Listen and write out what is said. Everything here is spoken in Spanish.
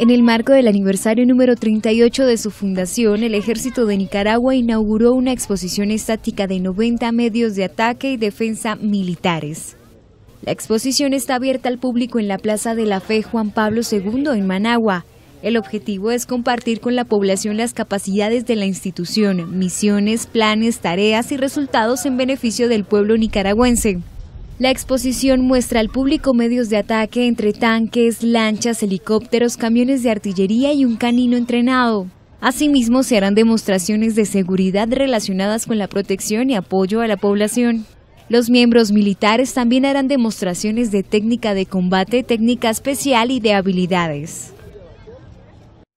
En el marco del aniversario número 38 de su fundación, el Ejército de Nicaragua inauguró una exposición estática de 90 medios de ataque y defensa militares. La exposición está abierta al público en la Plaza de la Fe Juan Pablo II en Managua. El objetivo es compartir con la población las capacidades de la institución, misiones, planes, tareas y resultados en beneficio del pueblo nicaragüense. La exposición muestra al público medios de ataque entre tanques, lanchas, helicópteros, camiones de artillería y un canino entrenado. Asimismo, se harán demostraciones de seguridad relacionadas con la protección y apoyo a la población. Los miembros militares también harán demostraciones de técnica de combate, técnica especial y de habilidades.